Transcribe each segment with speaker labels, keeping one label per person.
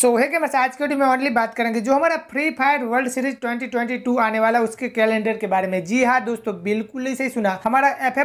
Speaker 1: सोहे के मसाज आज वीडियो में ओनली बात करेंगे जो हमारा फ्री फायर वर्ल्ड सीरीज 2022 आने वाला उसके कैलेंडर के बारे में जी हाँ दोस्तों बिल्कुल ही सही सुना हमारा एफ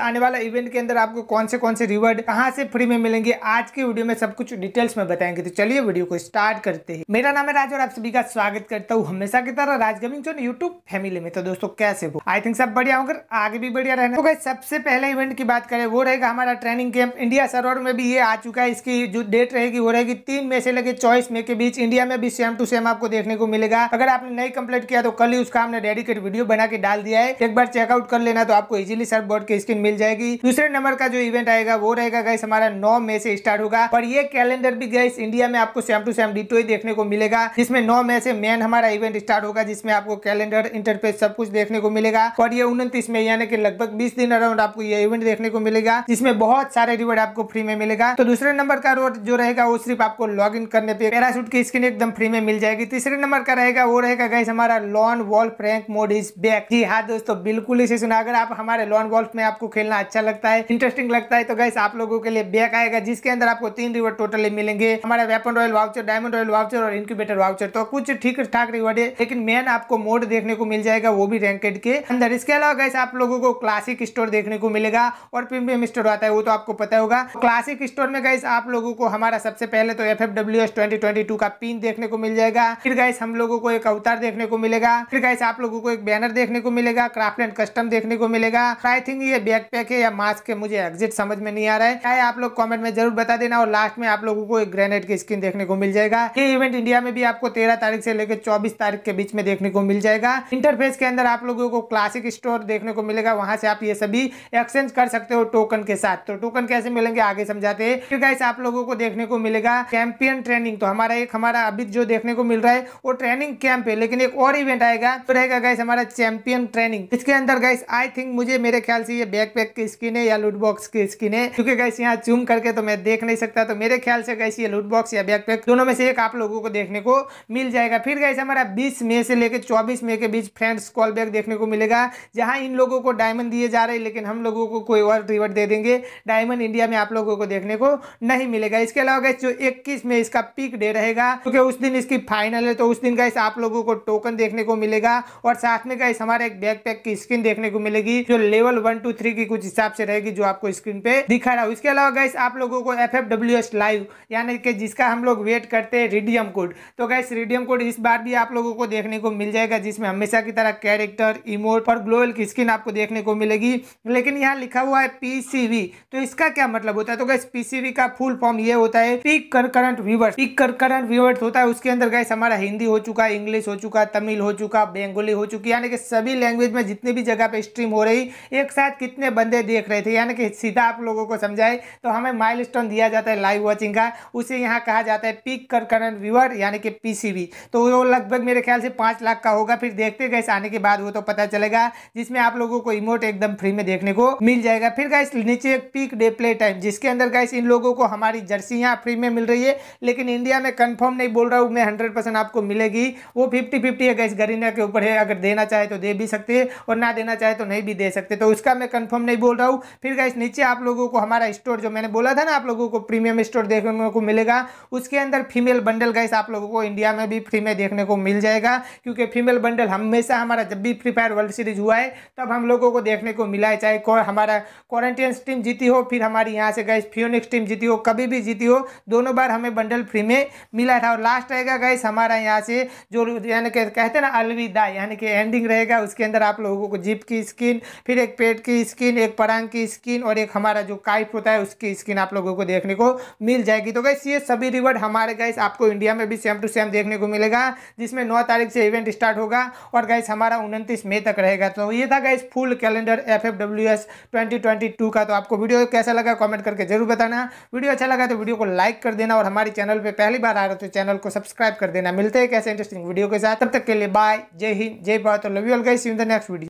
Speaker 1: आने वाला इवेंट के अंदर आपको कौन से कौन से रिवॉर्ड कहाँ से फ्री में मिलेंगे आज के वीडियो में सब कुछ डिटेल्स में बताएंगे तो चलिए वीडियो को स्टार्ट करते हैं मेरा नाम है राज और आप सभी का स्वागत करता हूँ हमेशा की तरह राज गेमिंग यूट्यूब फैमिली में तो दोस्तों कैसे हो आई थिंक सब बढ़िया होकर आगे भी बढ़िया रहना तो सबसे पहले इवेंट की बात करें वो रहेगा हमारा ट्रेनिंग कैंप इंडिया सर्वर में भी ये आ चुका है इसकी जो डेट रहेगी वो रहेगी तीन मई से लगे चॉइस में के बीच इंडिया में भी सेम टू सेम आपको देखने को मिलेगा अगर आपने नहीं कम्प्लीट किया तो कल ही उसका हमने डेडिकेट वीडियो बना के डाल दिया है एक बार चेकआउट कर लेना तो आपको इजिली सर्फ बोर्ड की स्क्रीन मिल जाएगी दूसरे नंबर का जो इवेंट आएगा वो रहेगा गैस हमारा नौ मई से स्टार्ट होगा और ये कैलेंडर भी गैस इंडिया में आपको सेम टू सेम डिटो ही देखने को मिलेगा जिसमें नौ मई से मेन हमारा इवेंट स्टार्ट होगा जिसमें आपको कैलेंडर इंटरफेस सब कुछ देखने को मिलेगा और ये उनतीस में यानी कि लगभग बीस दिन अराउंड आपको ये इवेंट देखने को मिलेगा जिसमें बहुत सारे रिवॉर्ड आपको फ्री में मिलेगा तो दूसरे नंबर का रोड जो रहेगा वो सिर्फ आपको लॉग करने पे पैराशूट की स्क्रीन एकदम फ्री में मिल जाएगी तीसरे नंबर का रहेगा वो रहेगा गैस हमारा lone wolf rank mode is back जी हाँ दोस्तों बिल्कुल इसे सुना अगर आप हमारे लॉन वॉल्फ में आपको खेलना अच्छा लगता है इंटरेस्टिंग लगता है तो गैस आप लोगों के लिए बैक आएगा जिसके अंदर आपको तीन रिवॉर्ड टोटली मिलेंगे हमारा weapon royale voucher diamond royale voucher और इंक्यूबेटर वाउचर तो कुछ ठीक ठाक रिवॉर्ड है लेकिन मेन आपको मोड देखने को मिल जाएगा वो भी रैंकेड के अंदर इसके अलावा गैस आप लोगों को क्लासिक स्टोर देखने को मिलेगा और प्रीमियम स्टोर आता है वो तो आपको पता होगा क्लासिक स्टोर में गैस आप लोगों को हमारा सबसे पहले तो एफ एफ डब्ल्यू एस 2022 का पिन देखने को मिल जाएगा फिर गाइस हम लोगों को एक अवतार देखने को मिलेगा फिर गाइस आप लोगों को एक बैनर देखने को मिलेगा क्राफ्ट एंड कस्टम देखने को मिलेगा आई थिंक ये पैक है या मास्क है मुझे एग्जिट समझ में नहीं आ रहा है चाहे आप लोग कॉमेंट में जरूर बता देना और लास्ट में आप लोगों को एक ग्रेनेड की स्किन देखने को मिल जाएगा ये इवेंट इंडिया में भी आपको तेरह तारीख से लेकर चौबीस तारीख के बीच में देखने को मिल जाएगा इंटरफेस के अंदर आप लोगों को क्लासिक स्टोर देखने को मिलेगा वहां से आप ये सभी एक्सचेंज कर सकते हो टोकन के साथ तो टोकन कैसे मिलेंगे आगे समझाते हैं फिर गाइस आप लोगों को देखने को मिलेगा चैंपियन ट्रेनिंग तो हमारा एक हमारा अभी जो देखने को मिल रहा है वो ट्रेनिंग कैंप है लेकिन एक और इवेंट आएगा तो रहेगा गाइस हमारा चैंपियन ट्रेनिंग इसके अंदर गाइस आई थिंक मुझे मेरे ख्याल से ये बैक पैक की स्किन है या लूट की स्किन है क्योंकि गाइस यहाँ चूम करके तो मैं देख नहीं सकता तो मेरे ख्याल से गाइस ये लूट या बैक पैक दोनों में से एक आप लोगों को देखने को मिल जाएगा फिर गाइस हमारा बीस मई से लेकर चौबीस मई के बीच फ्रेंड्स कॉल बैक देखने को मिलेगा जहाँ इन लोगों को डायमंड दिए जा रहे हैं लेकिन हम लोगों को कोई और रिवर्ट दे देंगे डायमंड इंडिया में आप लोगों को देखने को नहीं मिलेगा इसके अलावा गाइस जो इक्कीस में इसका पी पीक डे रहेगा क्योंकि उस दिन इसकी फाइनल है तो उस दिन गाइस आप लोगों को टोकन देखने को मिलेगा और साथ में गाइस हमारे एक पैक की स्क्रीन देखने को मिलेगी जो लेवल वन टू थ्री की कुछ हिसाब से रहेगी जो आपको स्क्रीन पे दिखा रहा हूँ इसके अलावा गाइस आप लोगों को एफ लाइव यानी कि जिसका हम लोग वेट करते हैं रिडियम कोड तो गाइस रिडियम कोड इस बार भी आप लोगों को देखने को मिल जाएगा जिसमें हमेशा की तरह कैरेक्टर इमोट और ग्लोअल की स्क्रीन आपको देखने को मिलेगी लेकिन यहाँ लिखा हुआ है पीसीवी तो इसका क्या मतलब होता है तो गैस पीसीवी का फुल फॉर्म ये होता है पीक करंट व्यूवर्स पीक कर करंट व्यूवर्स होता है उसके अंदर गैस हमारा हिंदी हो चुका है इंग्लिश हो चुका तमिल हो चुका बंगाली हो चुकी यानी कि सभी लैंग्वेज में जितनी भी जगह पे स्ट्रीम हो रही एक साथ कितने बंदे देख रहे थे यानी कि सीधा आप लोगों को समझाए तो हमें माइल दिया जाता है लाइव वॉचिंग का उसे यहाँ कहा जाता है पिक कर करंट व्यूअर यानी कि पी तो वो लगभग मेरे ख्याल से पाँच लाख का होगा फिर देखते गैस आने के बाद वो तो पता चलेगा जिसमें आप लोगों को इमोट एकदम फ्री में देखने को मिल जाएगा फिर गैस नीचे पीक डे प्ले टाइम जिसके अंदर गैस इन लोगों को हमारी जर्सी यहाँ फ्री में मिल रही है लेकिन इंडिया इंडिया में कंफर्म नहीं बोल रहा हूँ मैं हंड्रेड परसेंट आपको मिलेगी वो फिफ्टी फिफ्टी अगर गैस गरीना के ऊपर है अगर देना चाहे तो दे भी सकते हैं और ना देना चाहे तो नहीं भी दे सकते तो उसका मैं कन्फर्म नहीं बोल रहा हूँ फिर गैस नीचे आप लोगों को हमारा स्टोर जो मैंने बोला था ना आप लोगों को प्रीमियम स्टोर देखने को मिलेगा उसके अंदर फीमेल बंडल गैस आप लोगों को इंडिया में भी फ्री में देखने को मिल जाएगा क्योंकि फीमेल बंडल हमेशा हमारा जब भी फ्री फायर वर्ल्ड सीरीज हुआ है तब हम लोगों को देखने को मिला है चाहे हमारा क्वारंटीन टीम जीती हो फिर हमारी यहाँ से गैस फ्यूनिक्स टीम जीती हो कभी भी जीती हो दोनों बार हमें बंडल फ्री में मिला था और लास्ट रहेगा गैस हमारा यहाँ से जो यानी कि कहते हैं ना अलविदा यानी कि एंडिंग रहेगा उसके अंदर आप लोगों को जिप की स्किन फिर एक पेट की स्किन एक परांग की स्किन और एक हमारा जो काइफ होता है उसकी स्किन आप लोगों को देखने को मिल जाएगी तो गैस ये सभी रिवॉर्ड हमारे गैस आपको इंडिया में भी सेम टू सेम देखने को मिलेगा जिसमें नौ तारीख से इवेंट स्टार्ट होगा और गैस हमारा उनतीस मई तक रहेगा तो ये था guys full calendar F F W S twenty twenty two का तो आपको वीडियो कैसा लगा कमेंट करके जरूर बताना वीडियो अच्छा लगा तो वीडियो को लाइक कर देना और हमारे चैनल पे पहली बार आ रहे हो तो चैनल को सब्सक्राइब कर देना मिलते हैं कैसे इंटरेस्टिंग वीडियो के साथ तब तक के लिए बाय जय हिंद जय भारत और love you all guys in the next video